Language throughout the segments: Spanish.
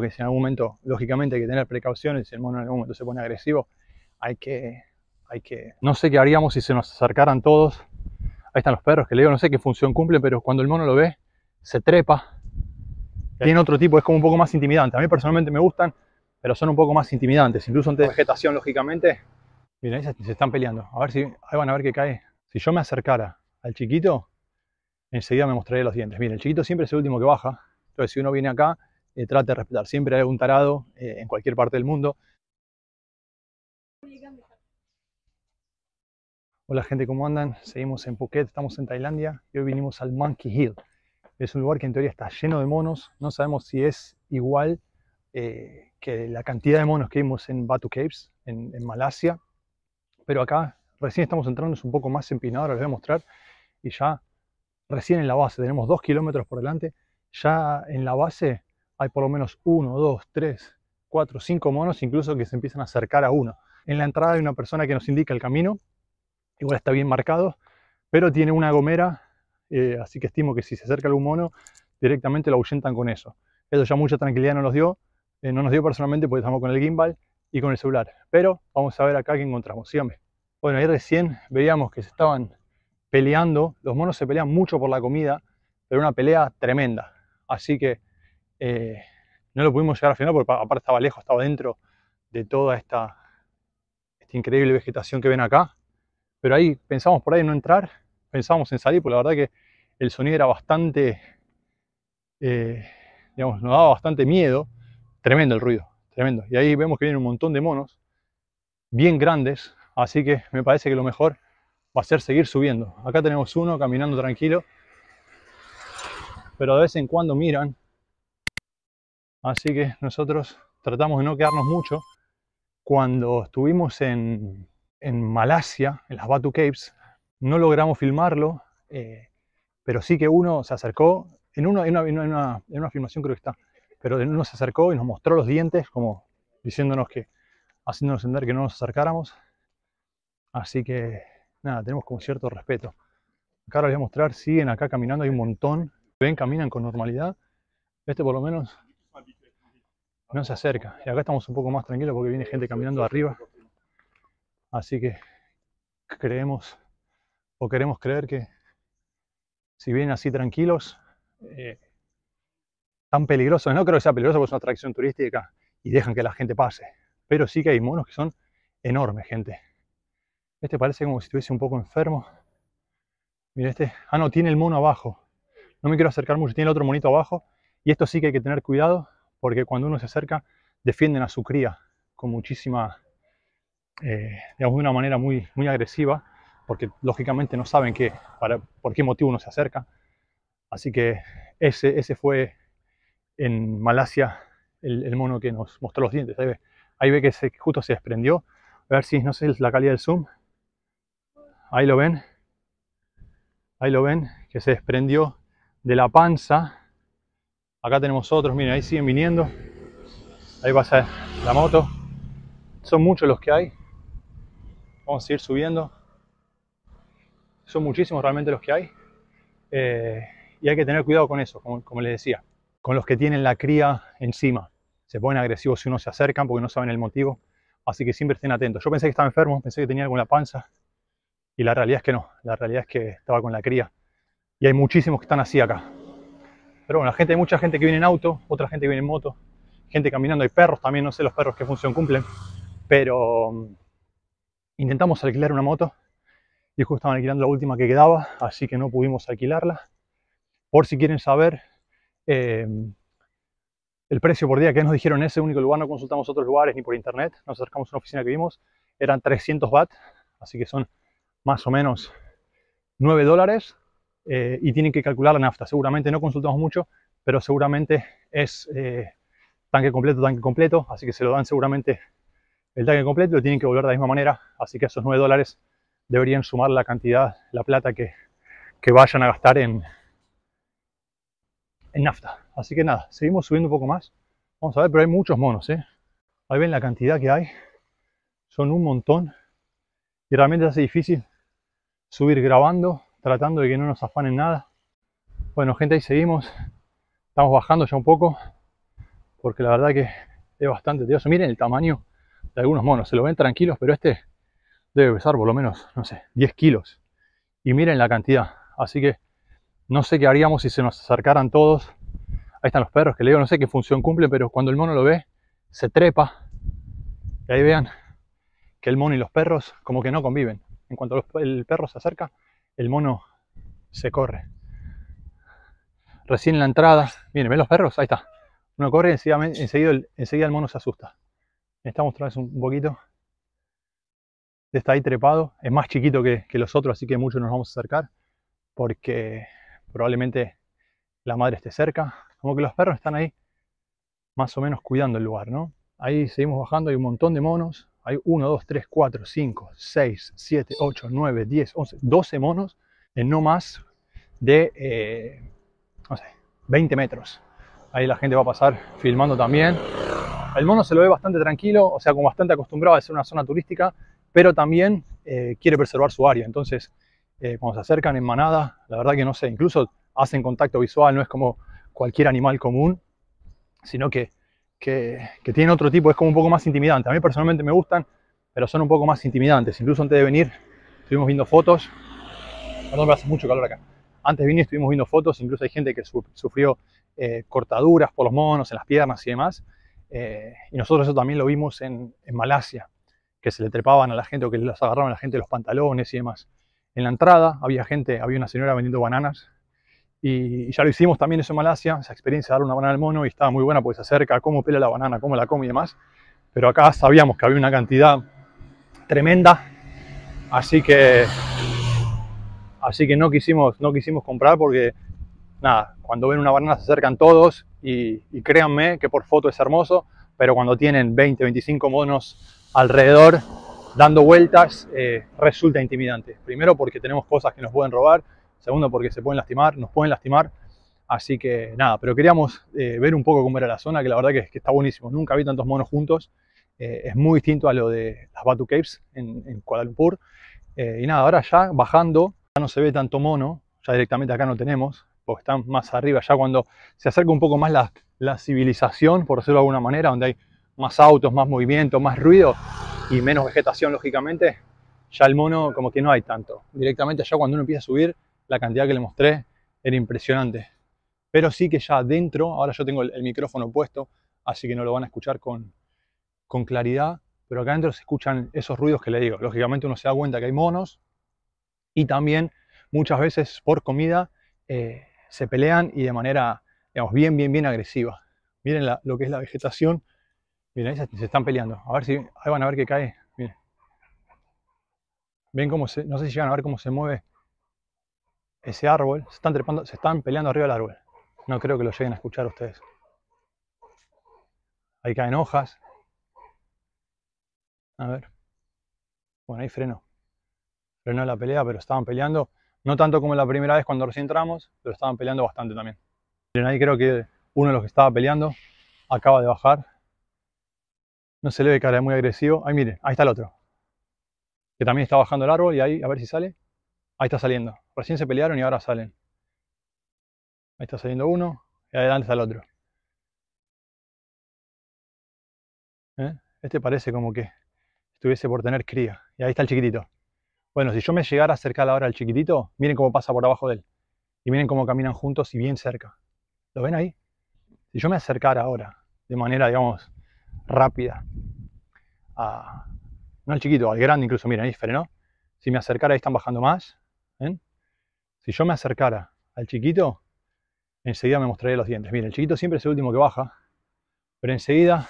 que si en algún momento, lógicamente, hay que tener precauciones, si el mono en algún momento se pone agresivo, hay que, hay que... No sé qué haríamos si se nos acercaran todos. Ahí están los perros que le digo, no sé qué función cumple, pero cuando el mono lo ve, se trepa. Tiene otro tipo, es como un poco más intimidante. A mí personalmente me gustan, pero son un poco más intimidantes. Incluso ante vegetación, lógicamente. Miren, ahí se, están peleando. A ver si, ahí van a ver qué cae. Si yo me acercara al chiquito, enseguida me mostraría los dientes. Miren, el chiquito siempre es el último que baja. Entonces, si uno viene acá, eh, trate de respetar. Siempre hay un tarado eh, en cualquier parte del mundo. Hola gente, ¿cómo andan? Seguimos en Phuket, estamos en Tailandia y hoy vinimos al Monkey Hill. Es un lugar que en teoría está lleno de monos, no sabemos si es igual eh, que la cantidad de monos que vimos en Batu Caves, en, Malasia, pero acá recién estamos entrando, es un poco más empinado, ahora les voy a mostrar, y ya recién en la base, tenemos dos kilómetros por delante, ya en la base hay por lo menos uno, dos, tres, cuatro, cinco monos incluso que se empiezan a acercar a uno. En la entrada hay una persona que nos indica el camino, igual está bien marcado, pero tiene una gomera, eh, así que estimo que si se acerca algún mono, directamente lo ahuyentan con eso. Eso ya mucha tranquilidad no nos dio, eh, no nos dio personalmente porque estamos con el gimbal y con el celular, pero vamos a ver acá qué encontramos, síganme. Bueno, ahí recién veíamos que se estaban peleando, los monos se pelean mucho por la comida, pero una pelea tremenda, así que eh, no lo pudimos llegar al final porque aparte estaba lejos, estaba dentro de toda esta, esta increíble vegetación que ven acá. Pero ahí pensamos por ahí no entrar, pensamos en salir, porque la verdad que el sonido era bastante, eh, digamos, nos daba bastante miedo. Tremendo el ruido, tremendo. Y ahí vemos que vienen un montón de monos, bien grandes, así que me parece que lo mejor va a ser seguir subiendo. Acá tenemos uno caminando tranquilo, pero de vez en cuando miran Así que nosotros tratamos de no quedarnos mucho. Cuando estuvimos en, Malasia, en las Batu Caves, no logramos filmarlo, eh, pero sí que uno se acercó, en, uno, en, una, en, una, filmación creo que está, pero uno se acercó y nos mostró los dientes, como diciéndonos que, haciéndonos entender que no nos acercáramos. Así que, nada, tenemos como cierto respeto. Acá les voy a mostrar, siguen acá caminando, hay un montón. Ven, caminan con normalidad. Este por lo menos no se acerca. Y acá estamos un poco más tranquilos porque viene gente caminando arriba. Así que creemos o queremos creer que si vienen así tranquilos, eh, tan peligrosos, no creo que sea peligroso porque es una atracción turística y dejan que la gente pase. Pero sí que hay monos que son enormes, gente. Este parece como si estuviese un poco enfermo. Mira este. Ah, no, tiene el mono abajo. No me quiero acercar mucho. Tiene el otro monito abajo. Y esto sí que hay que tener cuidado porque cuando uno se acerca defienden a su cría con muchísima, eh, digamos, de una manera muy, muy agresiva, porque lógicamente no saben qué, para, por qué motivo uno se acerca. Así que ese, ese fue en Malasia el, mono que nos mostró los dientes. Ahí ve, que justo se desprendió. A ver si no sé la calidad del zoom. Ahí lo ven. Ahí lo ven, que se desprendió de la panza Acá tenemos otros, miren, ahí siguen viniendo. Ahí pasa la moto. Son muchos los que hay. Vamos a seguir subiendo. Son muchísimos realmente los que hay. Eh, y hay que tener cuidado con eso, como, como les decía. Con los que tienen la cría encima. Se ponen agresivos si uno se acercan porque no saben el motivo. Así que siempre estén atentos. Yo pensé que estaba enfermo, pensé que tenía alguna panza. Y la realidad es que no. La realidad es que estaba con la cría. Y hay muchísimos que están así acá. Pero bueno, la gente, hay mucha gente que viene en auto, otra gente que viene en moto, gente caminando, hay perros también, no sé los perros qué función cumplen, pero mm, intentamos alquilar una moto y justo estaban alquilando la última que quedaba, así que no pudimos alquilarla. Por si quieren saber eh, el precio por día que nos dijeron en ese único lugar, no consultamos otros lugares ni por internet, nos acercamos a una oficina que vimos, eran 300 baht, así que son más o menos 9 dólares eh, y tienen que calcular la nafta. Seguramente no consultamos mucho, pero seguramente es eh, tanque completo, tanque completo, así que se lo dan seguramente el tanque completo y lo tienen que volver de la misma manera, así que esos 9 dólares deberían sumar la cantidad, la plata que, vayan a gastar en, en nafta. Así que nada, seguimos subiendo un poco más. Vamos a ver, pero hay muchos monos, ¿eh? Ahí ven la cantidad que hay. Son un montón. Y realmente hace difícil subir grabando tratando de que no nos afanen nada. Bueno, gente, ahí seguimos. Estamos bajando ya un poco, porque la verdad que es bastante tedioso. Miren el tamaño de algunos monos, se lo ven tranquilos, pero este debe pesar por lo menos, no sé, 10 kilos. Y miren la cantidad. Así que no sé qué haríamos si se nos acercaran todos. Ahí están los perros que le digo, no sé qué función cumple, pero cuando el mono lo ve, se trepa. Y ahí vean que el mono y los perros como que no conviven. En cuanto el perro se acerca, el mono se corre. Recién la entrada, miren, ven los perros, ahí está. Uno corre, enseguida, enseguida, el, mono se asusta. Está vez un poquito. Está ahí trepado, es más chiquito que, los otros, así que mucho nos vamos a acercar porque probablemente la madre esté cerca. Como que los perros están ahí más o menos cuidando el lugar, ¿no? Ahí seguimos bajando, hay un montón de monos, hay 1, 2, 3, 4, 5, 6, 7, 8, 9, 10, 11, 12 monos en no más de, 20 eh, metros. Ahí la gente va a pasar filmando también. El mono se lo ve bastante tranquilo, o sea, como bastante acostumbrado a ser una zona turística, pero también eh, quiere preservar su área. Entonces, eh, cuando se acercan en manada, la verdad que no sé, incluso hacen contacto visual, no es como cualquier animal común, sino que que, que, tienen otro tipo, es como un poco más intimidante. A mí personalmente me gustan, pero son un poco más intimidantes. Incluso antes de venir estuvimos viendo fotos. Perdón, me hace mucho calor acá. Antes de venir estuvimos viendo fotos, incluso hay gente que sufrió eh, cortaduras por los monos, en las piernas y demás. Eh, y nosotros eso también lo vimos en, en Malasia, que se le trepaban a la gente o que les agarraban a la gente los pantalones y demás. En la entrada había gente, había una señora vendiendo bananas y ya lo hicimos también eso en Malasia, esa experiencia de dar una banana al mono y estaba muy buena porque se acerca, cómo pela la banana, cómo la come y demás. Pero acá sabíamos que había una cantidad tremenda, así que, así que no, quisimos, no quisimos comprar porque, nada, cuando ven una banana se acercan todos y, créanme que por foto es hermoso, pero cuando tienen 20, 25 monos alrededor dando vueltas eh, resulta intimidante. Primero porque tenemos cosas que nos pueden robar segundo porque se pueden lastimar, nos pueden lastimar. Así que nada, pero queríamos eh, ver un poco cómo era la zona, que la verdad que, que está buenísimo. Nunca vi tantos monos juntos. Eh, es muy distinto a lo de las Batu Caves en, Kuala Lumpur. Eh, y nada, ahora ya bajando, ya no se ve tanto mono, ya directamente acá no tenemos, porque están más arriba, ya cuando se acerca un poco más la, la civilización, por decirlo de alguna manera, donde hay más autos, más movimiento, más ruido y menos vegetación, lógicamente, ya el mono como que no hay tanto. Directamente ya cuando uno empieza a subir, la cantidad que le mostré era impresionante. Pero sí que ya adentro, ahora yo tengo el, micrófono puesto, así que no lo van a escuchar con, claridad, pero acá adentro se escuchan esos ruidos que le digo. Lógicamente uno se da cuenta que hay monos y también muchas veces por comida eh, se pelean y de manera, digamos, bien, bien, bien agresiva. Miren lo que es la vegetación. Miren, ahí se, están peleando. A ver si, ahí van a ver que cae. Miren. Ven cómo no sé si llegan a ver cómo se mueve ese árbol, se están trepando, se están peleando arriba del árbol. No creo que lo lleguen a escuchar ustedes. Ahí caen hojas. A ver. Bueno, ahí frenó. Frenó la pelea, pero estaban peleando. No tanto como la primera vez cuando recién entramos, pero estaban peleando bastante también. Miren, ahí creo que uno de los que estaba peleando acaba de bajar. No se le ve cara, muy agresivo. Ahí mire, ahí está el otro. Que también está bajando el árbol y ahí, a ver si sale. Ahí está saliendo. Recién se pelearon y ahora salen. Ahí está saliendo uno y adelante está el otro. ¿Eh? Este parece como que estuviese por tener cría. Y ahí está el chiquitito. Bueno, si yo me llegara a acercar ahora al chiquitito, miren cómo pasa por abajo de él. Y miren cómo caminan juntos y bien cerca. ¿Lo ven ahí? Si yo me acercara ahora, de manera, digamos, rápida, a, no al chiquito, al grande incluso, miren, ahí ¿no? Si me acercara, ahí están bajando más. ¿eh? Si yo me acercara al chiquito, enseguida me mostraría los dientes. Miren, el chiquito siempre es el último que baja, pero enseguida,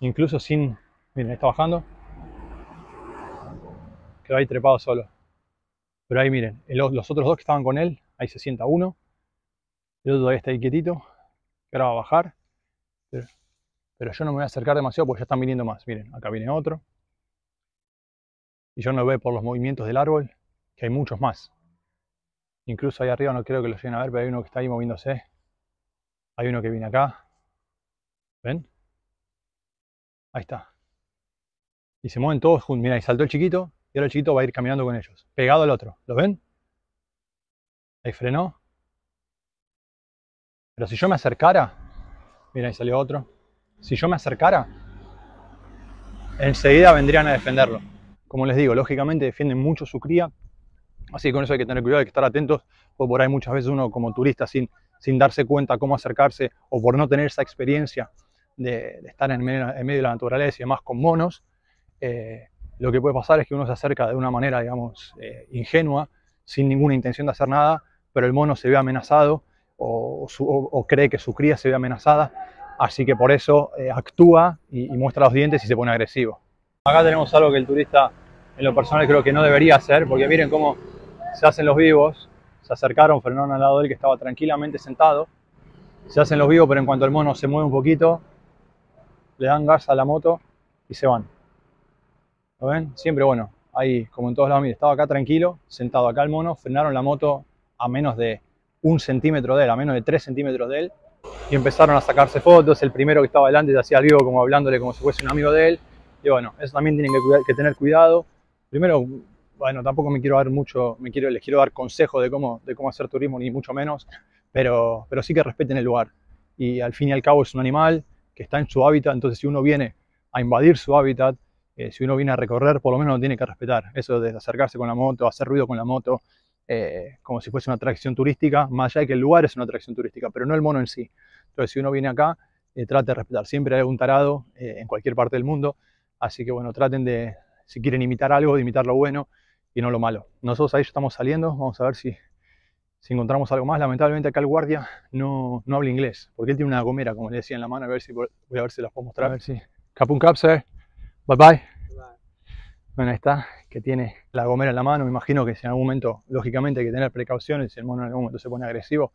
incluso sin... Miren, está bajando. Quedó ahí trepado solo. Pero ahí miren, los otros dos que estaban con él, ahí se sienta uno. El otro todavía está ahí quietito, que ahora va a bajar. Pero, yo no me voy a acercar demasiado porque ya están viniendo más. Miren, acá viene otro. Y yo no veo por los movimientos del árbol que hay muchos más. Incluso ahí arriba no creo que lo lleguen a ver, pero hay uno que está ahí moviéndose. Hay uno que viene acá. ¿Ven? Ahí está. Y se mueven todos juntos. Mira, ahí saltó el chiquito. Y ahora el chiquito va a ir caminando con ellos. Pegado al otro. ¿Lo ven? Ahí frenó. Pero si yo me acercara. Mira, ahí salió otro. Si yo me acercara. Enseguida vendrían a defenderlo. Como les digo, lógicamente defienden mucho su cría. Así que con eso hay que tener cuidado, hay que estar atentos, porque por ahí muchas veces uno como turista sin, sin darse cuenta cómo acercarse o por no tener esa experiencia de, estar en medio, de la naturaleza y demás con monos, eh, lo que puede pasar es que uno se acerca de una manera, digamos, eh, ingenua, sin ninguna intención de hacer nada, pero el mono se ve amenazado o, cree que su cría se ve amenazada, así que por eso eh, actúa y, y muestra los dientes y se pone agresivo. Acá tenemos algo que el turista en lo personal creo que no debería hacer, porque miren cómo se hacen los vivos, se acercaron, frenaron al lado de él que estaba tranquilamente sentado, se hacen los vivos, pero en cuanto el mono se mueve un poquito, le dan gas a la moto y se van. ¿Lo ven? Siempre bueno, ahí como en todos lados, Mira, estaba acá tranquilo, sentado acá el mono, frenaron la moto a menos de un centímetro de él, a menos de tres centímetros de él, y empezaron a sacarse fotos, el primero que estaba delante se hacía al vivo como hablándole como si fuese un amigo de él, y bueno, eso también tienen que, que tener cuidado, primero bueno, tampoco me quiero dar mucho, me quiero, les quiero dar consejos de cómo, de cómo hacer turismo, ni mucho menos, pero, pero sí que respeten el lugar. Y al fin y al cabo es un animal que está en su hábitat, entonces si uno viene a invadir su hábitat, eh, si uno viene a recorrer, por lo menos lo tiene que respetar. Eso de acercarse con la moto, hacer ruido con la moto, eh, como si fuese una atracción turística, más allá de que el lugar es una atracción turística, pero no el mono en sí. Entonces si uno viene acá, eh, trate de respetar. Siempre hay algún tarado en cualquier parte del mundo, así que bueno, traten de, si quieren imitar algo, de imitar lo bueno y no lo malo. Nosotros ahí estamos saliendo, vamos a ver si, encontramos algo más. Lamentablemente acá el guardia no, no habla inglés, porque él tiene una gomera, como le decía, en la mano, a ver si voy a ver si las puedo mostrar. A ver si. Capun Cap, sir. Eh. Bye, bye Bueno, ahí está, que tiene la gomera en la mano. Me imagino que si en algún momento, lógicamente, hay que tener precauciones, si el mono en algún momento se pone agresivo,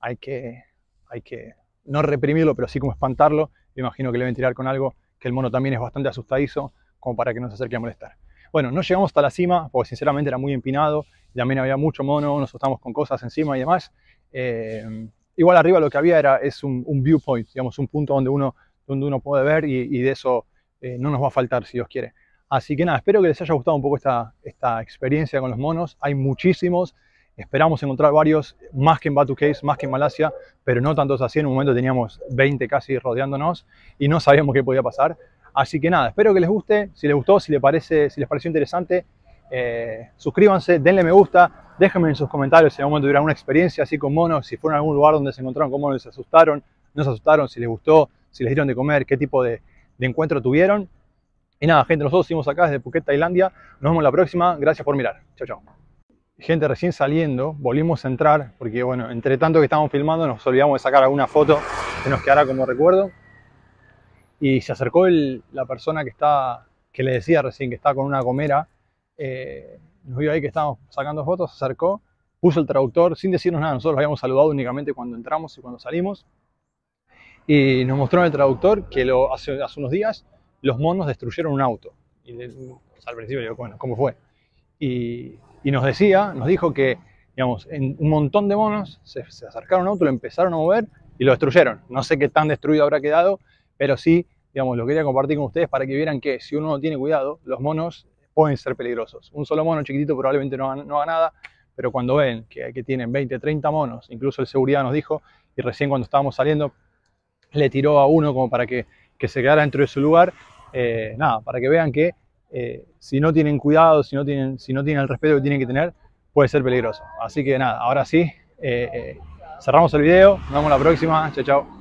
hay que, hay que no reprimirlo, pero sí como espantarlo. Me imagino que le a tirar con algo que el mono también es bastante asustadizo, como para que no se acerque a molestar. Bueno, no llegamos hasta la cima porque sinceramente era muy empinado, y también había mucho mono, nos asustamos con cosas encima y demás. Eh, igual arriba lo que había era es un, viewpoint, digamos, un punto donde uno, donde uno puede ver y, de eso eh, no nos va a faltar si Dios quiere. Así que nada, espero que les haya gustado un poco esta, esta experiencia con los monos. Hay muchísimos, esperamos encontrar varios, más que en Batu Case, más que en Malasia, pero no tantos así. En un momento teníamos 20 casi rodeándonos y no sabíamos qué podía pasar. Así que nada, espero que les guste. Si les gustó, si les, parece, si les pareció interesante, eh, suscríbanse, denle me gusta, déjenme en sus comentarios si en algún momento tuvieron una experiencia así con monos, si fueron a algún lugar donde se encontraron con monos, se asustaron, no se asustaron, si les gustó, si les dieron de comer, qué tipo de, encuentro tuvieron. Y nada, gente, nosotros seguimos acá desde Phuket, Tailandia. Nos vemos la próxima. Gracias por mirar. Chao, chao. Gente, recién saliendo, volvimos a entrar, porque bueno, entre tanto que estábamos filmando, nos olvidamos de sacar alguna foto que nos quedará como recuerdo y se acercó la persona que está que le decía recién que estaba con una gomera, eh, nos vio ahí que estábamos sacando fotos, se acercó, puso el traductor sin decirnos nada, nosotros lo habíamos saludado únicamente cuando entramos y cuando salimos, y nos mostró en el traductor que lo, hace, hace, unos días los monos destruyeron un auto. Y pues, al principio le digo, bueno, ¿cómo fue? Y, nos decía, nos dijo que, digamos, un montón de monos se, se acercaron a un auto, lo empezaron a mover y lo destruyeron. No sé qué tan destruido habrá quedado, pero sí, digamos, lo quería compartir con ustedes para que vieran que si uno no tiene cuidado, los monos pueden ser peligrosos. Un solo mono chiquitito probablemente no, haga, no haga nada, pero cuando ven que, tienen 20, 30 monos, incluso el seguridad nos dijo, y recién cuando estábamos saliendo, le tiró a uno como para que, se quedara dentro de su lugar, eh, nada, para que vean que eh, si no tienen cuidado, si no tienen, si no tienen el respeto que tienen que tener, puede ser peligroso. Así que nada, ahora sí, eh, cerramos el video, nos vemos la próxima, chao chao.